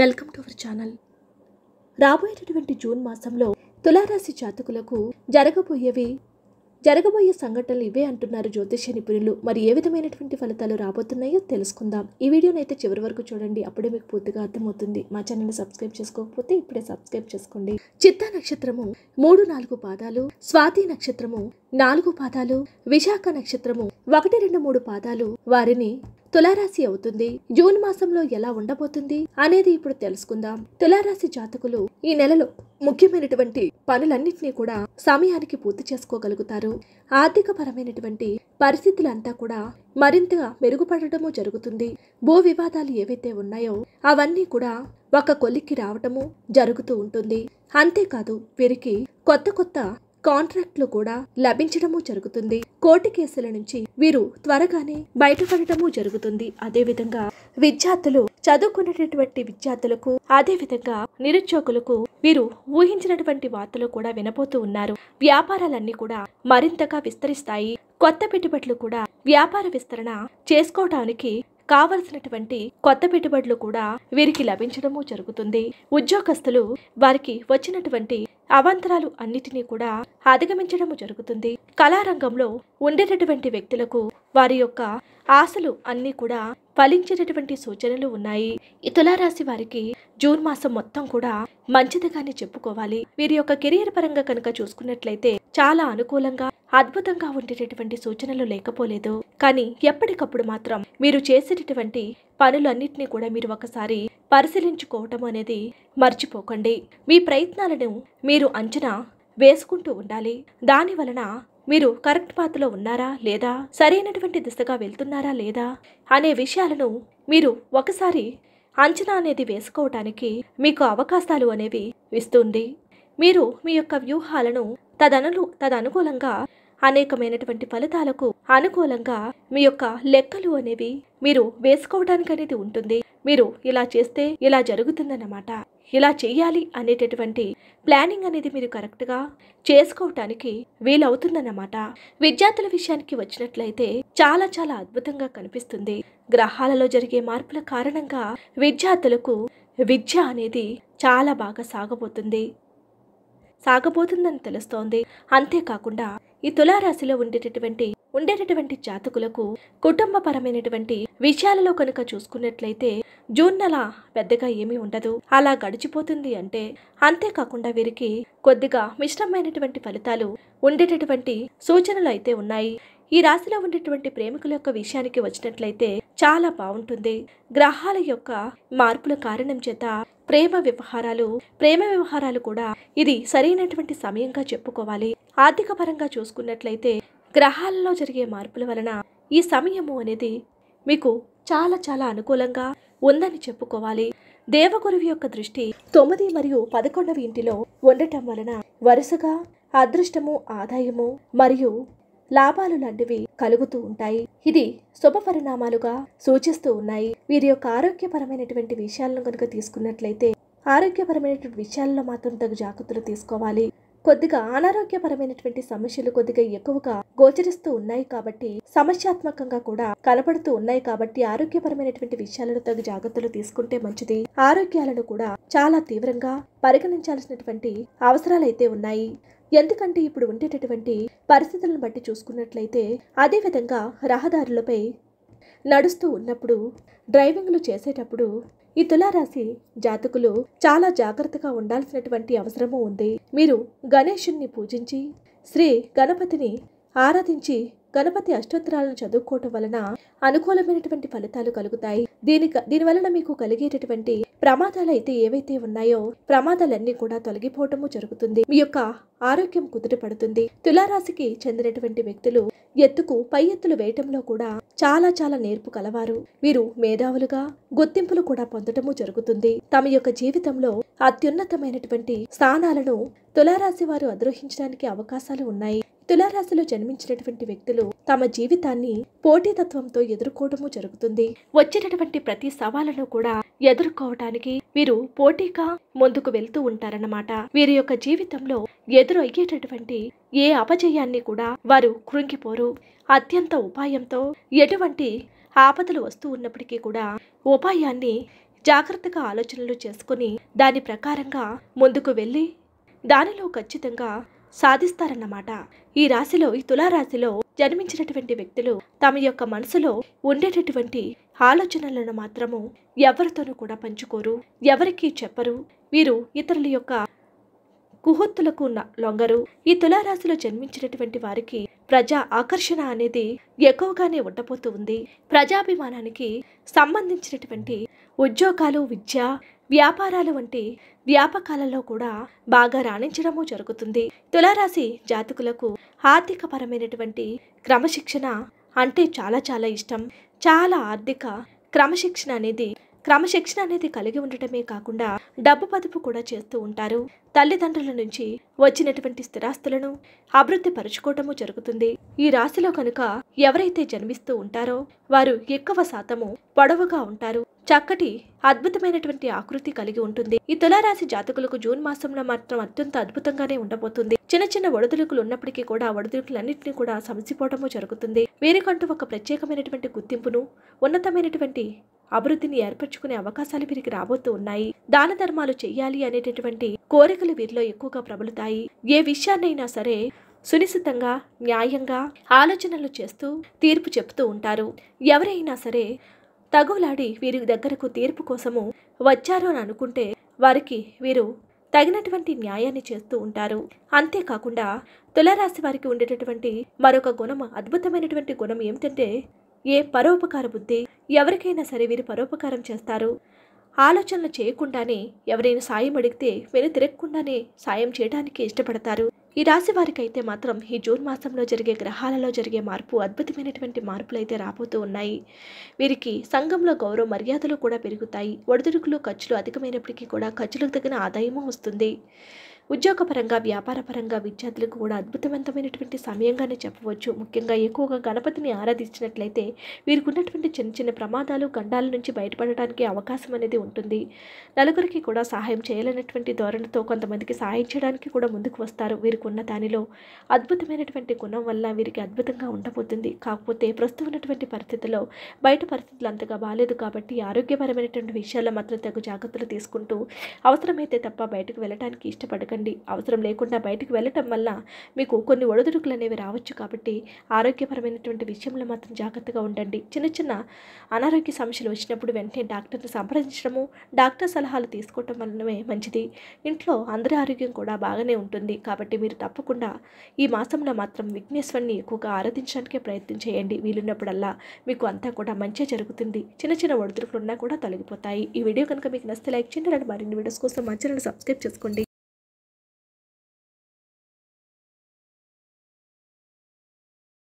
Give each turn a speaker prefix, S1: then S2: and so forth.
S1: welcome to our channel రాబోయేటటువంటి June మాసంలో తులారాశి జాతకులకు జరగబోయేవి జరగబోయే సంఘటనలు ఇవే అంటున్నారు జ్యోతిష్య నిపుణులు మరి ఏ విధమైనటువంటి ఫలితాలు రాబోతున్నాయో తెలుసుకుందాం ఈ వీడియోని అయితే చివరి వరకు చూడండి అప్పుడే మీకు పూర్తిగా అర్థమవుతుంది మా ఛానల్ని సబ్స్క్రైబ్ చేసుకోకపోతే ఇప్పుడే సబ్స్క్రైబ్ చేసుకోండి చిత్త నక్షత్రము మూడు నాలుగు పాదాలు స్వాతి నక్షత్రము నాలుగు పాదాలు విశాఖ నక్షత్రము ఒకటి రెండు మూడు పాదాలు వారిని తులారాశి అవుతుంది జూన్ మాసంలో ఎలా ఉండబోతుంది అనేది ఇప్పుడు తెలుసుకుందాం తులారాశి జాతకులు ఈ నెలలో ముఖ్యమైనటువంటి పనులన్నింటినీ కూడా సమయానికి పూర్తి చేసుకోగలుగుతారు ఆర్థిక పరమైనటువంటి పరిస్థితులంతా కూడా మరింతగా మెరుగుపడటము జరుగుతుంది భూ వివాదాలు ఏవైతే ఉన్నాయో అవన్నీ కూడా ఒక కొలిక్కి రావటము జరుగుతూ ఉంటుంది అంతేకాదు వీరికి కొత్త కొత్త కాంట్రాక్ట్లు కూడా లభించడము జరుగుతుంది కోర్టు కేసుల నుంచి వీరు త్వరగానే బయటపడటము జరుగుతుంది అదేవిధంగా విద్యార్థులు చదువుకున్నటువంటి విద్యార్థులకు అదేవిధంగా నిరుద్యోగులకు వీరు ఊహించినటువంటి వార్తలు కూడా వినబోతూ ఉన్నారు వ్యాపారాలన్నీ కూడా మరింతగా విస్తరిస్తాయి కొత్త పెట్టుబడులు కూడా వ్యాపార విస్తరణ చేసుకోవడానికి కావలసినటువంటి కొత్త పెట్టుబడులు కూడా వీరికి లభించడము జరుగుతుంది ఉద్యోగస్తులు వారికి వచ్చినటువంటి అవాంతరాలు అన్నిటినీ కూడా అధిగమించడం జరుగుతుంది కళారంగంలో ఉండేటటువంటి వ్యక్తులకు వారి యొక్క ఆశలు అన్నీ కూడా ఫలించేటటువంటి సూచనలు ఉన్నాయి ఈ తులారాశి వారికి జూన్ మాసం మొత్తం కూడా మంచిదిగానే చెప్పుకోవాలి వీరి యొక్క కెరియర్ పరంగా కనుక చూసుకున్నట్లయితే చాలా అనుకూలంగా అద్భుతంగా ఉండేటటువంటి సూచనలు లేకపోలేదు కానీ ఎప్పటికప్పుడు మాత్రం మీరు చేసేటటువంటి పనులన్నింటినీ కూడా మీరు ఒకసారి పరిశీలించుకోవటం అనేది మర్చిపోకండి మీ ప్రయత్నాలను మీరు అంచనా వేసుకుంటూ ఉండాలి దాని వలన మీరు కరెక్ట్ పాత్రలో ఉన్నారా లేదా సరైనటువంటి దిశగా వెళ్తున్నారా లేదా అనే విషయాలను మీరు ఒకసారి అంచనా అనేది వేసుకోవటానికి మీకు అవకాశాలు అనేవి ఇస్తుంది మీరు మీ యొక్క వ్యూహాలను తదను తదనుకూలంగా అనేకమైనటువంటి ఫలితాలకు అనుకూలంగా మీ యొక్క లెక్కలు అనేవి మీరు వేసుకోవడానికి అనేది ఉంటుంది మీరు ఇలా చేస్తే ఇలా జరుగుతుందన్నమాట ఇలా చేయాలి అనేటటువంటి ప్లానింగ్ అనేది మీరు కరెక్ట్గా చేసుకోవటానికి వీలవుతుందన్నమాట విద్యార్థుల విషయానికి వచ్చినట్లయితే చాలా చాలా అద్భుతంగా కనిపిస్తుంది గ్రహాలలో జరిగే మార్పుల కారణంగా విద్యార్థులకు విద్య అనేది చాలా బాగా సాగబోతుంది సాగబోతుందని తెలుస్తోంది అంతేకాకుండా ఈ తులారాశిలో ఉండేటటువంటి ఉండేటటువంటి జాతకులకు కుటుంబపరమైనటువంటి విషయాలలో కనుక చూసుకున్నట్లయితే జూన్ నెల పెద్దగా ఏమీ ఉండదు అలా గడిచిపోతుంది అంటే అంతేకాకుండా వీరికి కొద్దిగా మిశ్రమైనటువంటి ఫలితాలు ఉండేటటువంటి సూచనలు అయితే ఉన్నాయి ఈ రాశిలో ఉండేటువంటి ప్రేమికుల యొక్క విషయానికి వచ్చినట్లయితే చాలా బాగుంటుంది గ్రహాల యొక్క మార్పుల కారణం చేత ప్రేమ వ్యవహారాలు ప్రేమ వ్యవహారాలు కూడా ఇది సరైనటువంటి సమయంగా చెప్పుకోవాలి ఆర్థిక పరంగా చూసుకున్నట్లయితే గ్రహాలలో జరిగే మార్పుల వలన ఈ సమయము అనేది మీకు చాలా చాలా అనుకూలంగా ఉందని చెప్పుకోవాలి దేవగురువు యొక్క దృష్టి తొమ్మిది మరియు పదకొండవ ఇంటిలో ఉండటం వలన వరుసగా అదృష్టము ఆదాయము మరియు లాభాలు లాంటివి కలుగుతూ ఉంటాయి ఇది శుభ పరిణామాలుగా సూచిస్తూ ఉన్నాయి వీరి యొక్క ఆరోగ్యపరమైనటువంటి విషయాలను కనుక తీసుకున్నట్లయితే ఆరోగ్యపరమైనటువంటి విషయాల్లో మాత్రం తగు జాగ్రత్తలు తీసుకోవాలి కొద్దిగా అనారోగ్యపరమైనటువంటి సమస్యలు కొద్దిగా ఎక్కువగా గోచరిస్తూ ఉన్నాయి కాబట్టి సమస్యాత్మకంగా కూడా కనపడుతూ ఉన్నాయి కాబట్టి ఆరోగ్యపరమైనటువంటి విషయాలను తగు జాగ్రత్తలు తీసుకుంటే మంచిది ఆరోగ్యాలను కూడా చాలా తీవ్రంగా పరిగణించాల్సినటువంటి అవసరాలైతే ఉన్నాయి ఎందుకంటే ఇప్పుడు ఉండేటటువంటి పరిస్థితులను బట్టి చూసుకున్నట్లయితే అదేవిధంగా రహదారులపై నడుస్తూ ఉన్నప్పుడు డ్రైవింగ్లు చేసేటప్పుడు ఈ తులారాశి జాతకులు చాలా జాగ్రత్తగా ఉండాల్సినటువంటి అవసరము ఉంది మీరు గణేషుణ్ణి పూజించి శ్రీ గణపతిని ఆరాధించి గణపతి అష్టోత్తరాలను చదువుకోవటం వలన అనుకూలమైనటువంటి ఫలితాలు కలుగుతాయి దీని దీని వలన మీకు కలిగేటటువంటి ప్రమాదాలు అయితే ఏవైతే ఉన్నాయో ప్రమాదాలన్నీ కూడా తొలగిపోవటము జరుగుతుంది మీ యొక్క ఆరోగ్యం కుదుట పడుతుంది తులారాశికి చెందినటువంటి వ్యక్తులు ఎత్తుకు పై ఎత్తులు వేయటంలో కూడా చాలా చాలా నేర్పు కలవారు వీరు మేధావులుగా గుర్తింపులు కూడా పొందటము జరుగుతుంది తమ యొక్క జీవితంలో అత్యున్నతమైనటువంటి స్థానాలను తులారాశి వారు అద్రోహించడానికి అవకాశాలు ఉన్నాయి తులారాశిలో జన్మించినటువంటి వ్యక్తులు తమ జీవితాన్ని పోటీతత్వంతో ఎదుర్కోవడము జరుగుతుంది వచ్చేటటువంటి ప్రతి సవాళ్ళను కూడా ఎదుర్కోవటానికి వీరు పోటీగా ముందుకు వెళ్తూ ఉంటారన్నమాట వీరి యొక్క జీవితంలో ఎదురు అయ్యేటటువంటి ఏ అపజయాన్ని కూడా వారు కృంగిపోరు అత్యంత ఉపాయంతో ఎటువంటి ఆపదలు వస్తూ ఉన్నప్పటికీ కూడా ఉపాయాన్ని జాగ్రత్తగా ఆలోచనలు చేసుకుని దాని ప్రకారంగా ముందుకు వెళ్ళి దానిలో ఖచ్చితంగా సాధిస్తారన్నమాట ఈ రాశిలో ఈ తులారాశిలో జన్మించినటువంటి వ్యక్తులు తమ యొక్క మనసులో ఉండేటటువంటి ఆలోచనలను మాత్రము ఎవరితోనూ కూడా పంచుకోరు ఎవరికీ చెప్పరు వీరు ఇతరుల యొక్క కుహొత్తులకు లొంగరు ఈ తులారాశిలో జన్మించినటువంటి వారికి ప్రజా ఆకర్షణ అనేది ఎక్కువగానే ఉండబోతుంది ప్రజాభిమానానికి సంబంధించినటువంటి ఉద్యోగాలు విద్య వ్యాపారాలు వంటి వ్యాపకాలలో కూడా బాగా రాణించడము జరుగుతుంది తులారాశి జాతకులకు ఆర్థికపరమైనటువంటి క్రమశిక్షణ అంటే చాలా చాలా ఇష్టం చాలా ఆర్థిక క్రమశిక్షణ అనేది క్రమశిక్షణ అనేది కలిగి ఉండటమే కాకుండా డబ్బు పొదుపు కూడా చేస్తూ ఉంటారు తల్లిదండ్రుల నుంచి వచ్చినటువంటి స్థిరాస్తులను అభివృద్ధి పరుచుకోవటము జరుగుతుంది ఈ రాశిలో కనుక ఎవరైతే జన్మిస్తూ ఉంటారో వారు ఎక్కువ శాతము పొడవుగా ఉంటారు చక్కటి అద్భుతమైనటువంటి ఆకృతి కలిగి ఉంటుంది ఈ తులారాశి జాతకులకు జూన్ మాసంలో మాత్రం అత్యంత అద్భుతంగానే ఉండబోతుంది చిన్న చిన్న ఒడిదుడుకులు ఉన్నప్పటికీ కూడా ఒడిదుడుకులన్నింటినీ కూడా సమసిపోవడము జరుగుతుంది వీరికంటూ ఒక ప్రత్యేకమైనటువంటి గుర్తింపును ఉన్నతమైనటువంటి అభివృద్ధిని ఏర్పరచుకునే అవకాశాలు వీరికి రాబోతూ ఉన్నాయి దాన ధర్మాలు చేయాలి అనేటటువంటి కోరికలు వీరిలో ఎక్కువగా ప్రబలుతాయి ఏ విషయాన్నైనా సరే సునిశ్చితంగా న్యాయంగా ఆలోచనలు చేస్తూ తీర్పు చెప్తూ ఉంటారు ఎవరైనా సరే తగులాడి వీరి దగ్గరకు తీర్పు కోసము వచ్చారు అని అనుకుంటే వారికి వీరు తగినటువంటి న్యాయాన్ని చేస్తూ ఉంటారు అంతేకాకుండా తులరాశి వారికి ఉండేటటువంటి మరొక గుణం అద్భుతమైనటువంటి గుణం ఏమిటంటే ఏ పరోపకార బుద్ధి ఎవరికైనా సరే వీరు పరోపకారం చేస్తారు ఆలోచనలు చేయకుండానే ఎవరైనా సాయం అడిగితే వెను తిరగకుండానే సాయం చేయడానికి ఇష్టపడతారు ఈ రాశి వారికైతే మాత్రం ఈ జూన్ మాసంలో జరిగే గ్రహాలలో జరిగే మార్పు అద్భుతమైనటువంటి మార్పులు అయితే రాబోతూ ఉన్నాయి వీరికి సంఘంలో గౌరవ మర్యాదలు కూడా పెరుగుతాయి ఒడిదుడుకులు ఖర్చులు అధికమైనప్పటికీ కూడా ఖర్చులకు తగిన ఆదాయము వస్తుంది ఉద్యోగపరంగా వ్యాపారపరంగా విద్యార్థులకు కూడా అద్భుతవంతమైనటువంటి సమయంగానే చెప్పవచ్చు ముఖ్యంగా ఎక్కువగా గణపతిని ఆరాధించినట్లయితే వీరికి ఉన్నటువంటి చిన్న చిన్న ప్రమాదాలు గండాల నుంచి బయటపడడానికి అవకాశం అనేది ఉంటుంది నలుగురికి కూడా సహాయం చేయలేనటువంటి ధోరణితో కొంతమందికి సహాయం చేయడానికి కూడా ముందుకు వస్తారు వీరికి ఉన్న దానిలో అద్భుతమైనటువంటి గుణం వల్ల వీరికి అద్భుతంగా ఉండబోతుంది కాకపోతే ప్రస్తుతం ఉన్నటువంటి పరిస్థితుల్లో బయట పరిస్థితులు అంతగా బాగాలేదు కాబట్టి ఆరోగ్యపరమైనటువంటి విషయాల్లో మాత్రం తగు జాగ్రత్తలు తీసుకుంటూ అవసరమైతే తప్ప బయటకు వెళ్ళడానికి ఇష్టపడక చేసుకోకండి అవసరం లేకుండా బయటకు వెళ్ళటం వల్ల మీకు కొన్ని ఒడదుడుకులు అనేవి రావచ్చు కాబట్టి ఆరోగ్యపరమైనటువంటి విషయంలో మాత్రం జాగ్రత్తగా ఉండండి చిన్న చిన్న అనారోగ్య సమస్యలు వచ్చినప్పుడు వెంటనే డాక్టర్ని సంప్రదించడము డాక్టర్ సలహాలు తీసుకోవటం వల్లనే మంచిది ఇంట్లో అందరి ఆరోగ్యం కూడా బాగానే ఉంటుంది కాబట్టి మీరు తప్పకుండా ఈ మాసంలో మాత్రం విఘ్నేశ్వరిని ఎక్కువగా ఆరాధించడానికే ప్రయత్నం చేయండి వీలున్నప్పుడల్లా మీకు అంతా కూడా మంచిగా జరుగుతుంది చిన్న చిన్న ఒడిదుడుకులు ఉన్నా కూడా తొలగిపోతాయి ఈ వీడియో కనుక మీకు నచ్చితే లైక్ చేయండి అండ్ మరిన్ని వీడియోస్ కోసం మా ఛానల్ సబ్స్క్రైబ్ చేసుకోండి